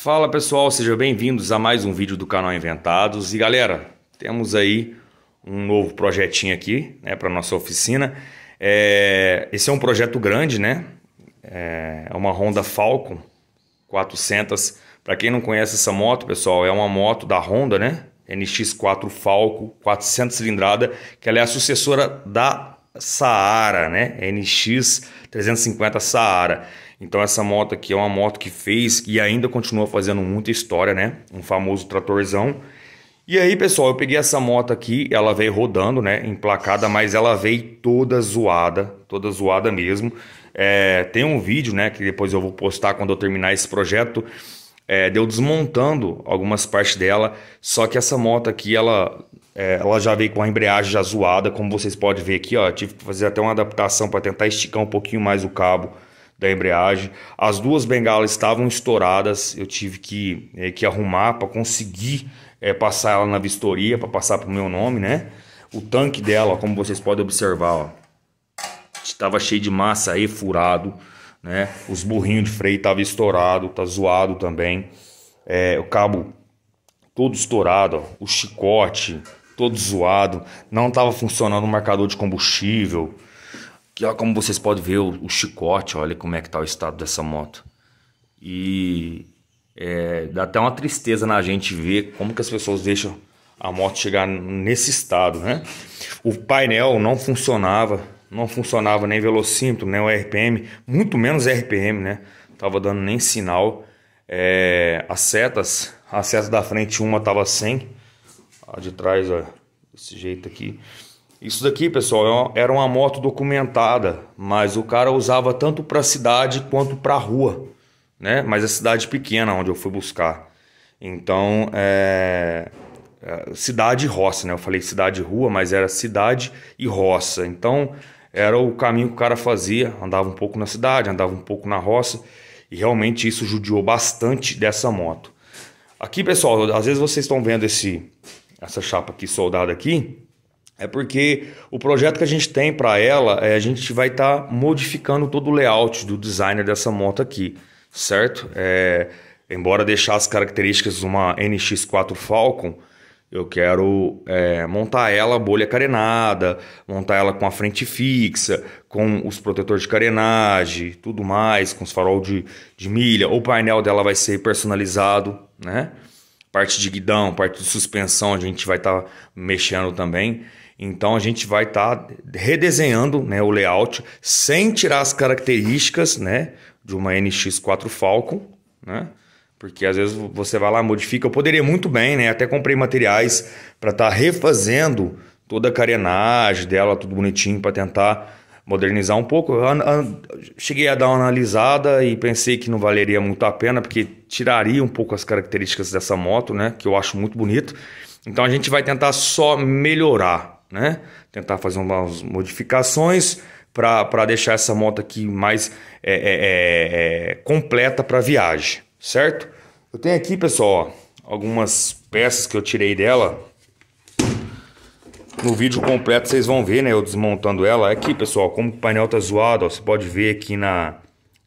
Fala pessoal, sejam bem-vindos a mais um vídeo do canal Inventados. E galera, temos aí um novo projetinho aqui né, para nossa oficina. É... Esse é um projeto grande, né? É, é uma Honda Falcon 400. Para quem não conhece essa moto, pessoal, é uma moto da Honda, né? NX4 Falco 400 cilindrada, que ela é a sucessora da Saara, né? NX 350 Saara. Então essa moto aqui é uma moto que fez e ainda continua fazendo muita história, né? Um famoso tratorzão. E aí, pessoal, eu peguei essa moto aqui, ela veio rodando, né, emplacada, mas ela veio toda zoada, toda zoada mesmo. É, tem um vídeo, né, que depois eu vou postar quando eu terminar esse projeto, é, deu desmontando algumas partes dela, só que essa moto aqui, ela, é, ela já veio com a embreagem já zoada, como vocês podem ver aqui, ó, tive que fazer até uma adaptação para tentar esticar um pouquinho mais o cabo, da embreagem. As duas bengalas estavam estouradas, eu tive que, é, que arrumar para conseguir é, passar ela na vistoria, para passar para o meu nome, né? O tanque dela, como vocês podem observar, estava cheio de massa aí, furado, né? Os burrinhos de freio estavam estourado, tá zoado também. É, o cabo todo estourado, ó, o chicote todo zoado, não estava funcionando o marcador de combustível, que ó, como vocês podem ver, o, o chicote, olha como é que tá o estado dessa moto. E é, dá até uma tristeza na gente ver como que as pessoas deixam a moto chegar nesse estado, né? O painel não funcionava, não funcionava nem velocímetro, nem o RPM, muito menos RPM, né? Tava dando nem sinal. É, as setas, as setas da frente uma tava sem, a de trás, ó, desse jeito aqui. Isso daqui, pessoal, é era uma moto documentada, mas o cara usava tanto para cidade quanto para rua, né? Mas a é cidade pequena onde eu fui buscar. Então, é, é... cidade e roça, né? Eu falei cidade e rua, mas era cidade e roça. Então, era o caminho que o cara fazia, andava um pouco na cidade, andava um pouco na roça, e realmente isso judiou bastante dessa moto. Aqui, pessoal, às vezes vocês estão vendo esse essa chapa aqui soldada aqui, é porque o projeto que a gente tem para ela, é, a gente vai estar tá modificando todo o layout do designer dessa moto aqui, certo? É, embora deixar as características de uma NX4 Falcon, eu quero é, montar ela bolha carenada, montar ela com a frente fixa, com os protetores de carenagem, tudo mais, com os farol de, de milha. O painel dela vai ser personalizado, né? Parte de guidão, parte de suspensão a gente vai estar tá mexendo também. Então a gente vai estar tá redesenhando né, o layout sem tirar as características né, de uma NX4 Falcon, né? Porque às vezes você vai lá, modifica. Eu poderia muito bem, né? Até comprei materiais para estar tá refazendo toda a carenagem dela, tudo bonitinho, para tentar modernizar um pouco. Eu, cheguei a dar uma analisada e pensei que não valeria muito a pena, porque tiraria um pouco as características dessa moto, né? Que eu acho muito bonito. Então a gente vai tentar só melhorar, né? Tentar fazer umas modificações para deixar essa moto aqui mais é, é, é, é completa para viagem, certo? Eu tenho aqui, pessoal, algumas peças que eu tirei dela. No vídeo completo vocês vão ver, né? Eu desmontando ela. É aqui, pessoal, como o painel tá zoado, ó, você pode ver aqui na,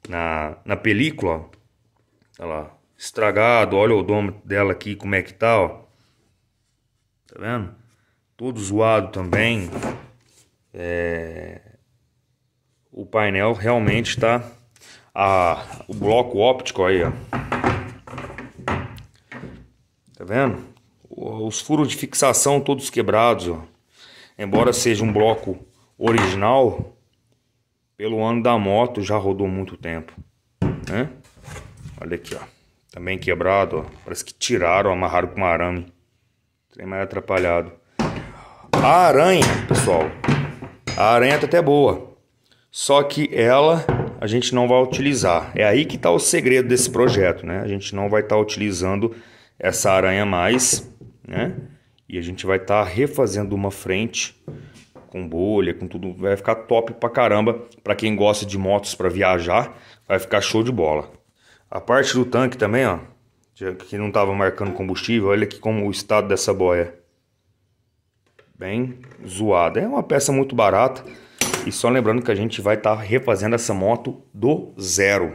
na, na película, Olha lá, estragado. Olha o odômetro dela aqui, como é que tá, ó. Tá vendo? todo zoado também. É... O painel realmente está. Ah, o bloco óptico aí, ó. Tá vendo? Os furos de fixação todos quebrados, ó. Embora seja um bloco original, pelo ano da moto já rodou muito tempo, né? Olha aqui, ó. Também quebrado, ó. Parece que tiraram, amarraram com um arame. O trem mais atrapalhado. A aranha, pessoal, a aranha tá até boa, só que ela a gente não vai utilizar. É aí que está o segredo desse projeto, né? A gente não vai estar tá utilizando essa aranha mais, né? E a gente vai estar tá refazendo uma frente com bolha, com tudo, vai ficar top pra caramba para quem gosta de motos para viajar, vai ficar show de bola. A parte do tanque também, ó, que não estava marcando combustível, olha aqui como o estado dessa boia bem zoada. É uma peça muito barata. E só lembrando que a gente vai estar tá refazendo essa moto do zero.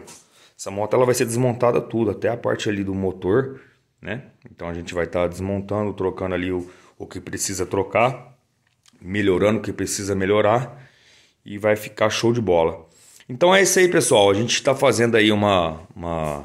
Essa moto ela vai ser desmontada tudo, até a parte ali do motor, né? Então a gente vai estar tá desmontando, trocando ali o, o que precisa trocar, melhorando o que precisa melhorar e vai ficar show de bola. Então é isso aí, pessoal. A gente está fazendo aí uma, uma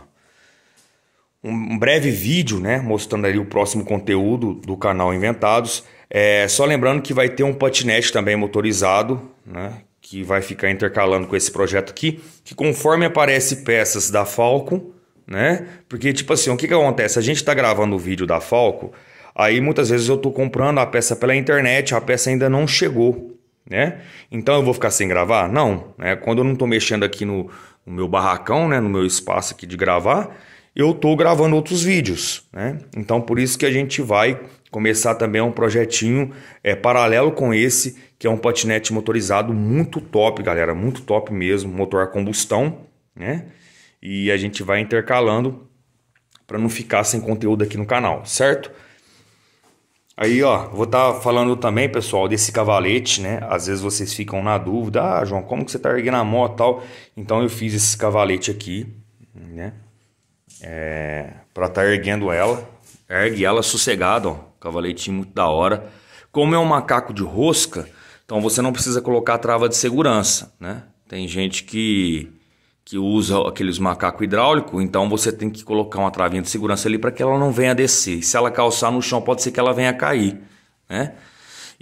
um breve vídeo, né, mostrando ali o próximo conteúdo do canal Inventados. É, só lembrando que vai ter um patinete também motorizado, né? Que vai ficar intercalando com esse projeto aqui. Que conforme aparece peças da Falco, né? Porque, tipo assim, o que, que acontece? A gente está gravando o vídeo da Falco, aí muitas vezes eu estou comprando a peça pela internet, a peça ainda não chegou, né? Então eu vou ficar sem gravar? Não, né? Quando eu não estou mexendo aqui no, no, meu barracão, né? No meu espaço aqui de gravar, eu estou gravando outros vídeos, né? Então por isso que a gente vai começar também é um projetinho é, paralelo com esse, que é um patinete motorizado muito top, galera, muito top mesmo, motor a combustão, né? E a gente vai intercalando para não ficar sem conteúdo aqui no canal, certo? Aí, ó, vou estar tá falando também, pessoal, desse cavalete, né? Às vezes vocês ficam na dúvida, ah, João, como que você tá erguendo a moto e tal? Então eu fiz esse cavalete aqui, né? É, para estar tá erguendo ela, ergue ela sossegado, ó Cavaletinho muito da hora. Como é um macaco de rosca, então você não precisa colocar trava de segurança, né? Tem gente que, que usa aqueles macacos hidráulicos, então você tem que colocar uma travinha de segurança ali para que ela não venha descer. E se ela calçar no chão, pode ser que ela venha cair, né?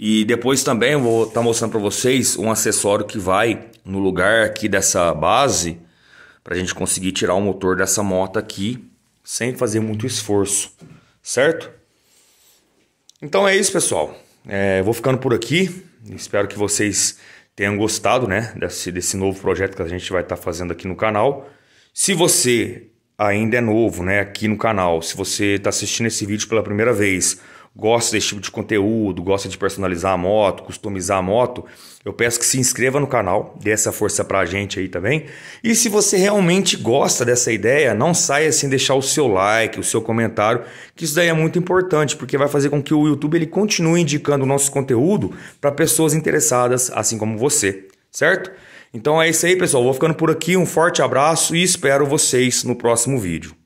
E depois também eu vou estar tá mostrando para vocês um acessório que vai no lugar aqui dessa base para a gente conseguir tirar o motor dessa moto aqui sem fazer muito esforço, certo? Então é isso, pessoal. É, vou ficando por aqui. Espero que vocês tenham gostado né, desse, desse novo projeto que a gente vai estar tá fazendo aqui no canal. Se você ainda é novo né, aqui no canal, se você está assistindo esse vídeo pela primeira vez gosta desse tipo de conteúdo, gosta de personalizar a moto, customizar a moto, eu peço que se inscreva no canal, dê essa força pra gente aí também. E se você realmente gosta dessa ideia, não saia sem deixar o seu like, o seu comentário, que isso daí é muito importante, porque vai fazer com que o YouTube ele continue indicando o nosso conteúdo para pessoas interessadas, assim como você, certo? Então é isso aí, pessoal. Vou ficando por aqui. Um forte abraço e espero vocês no próximo vídeo.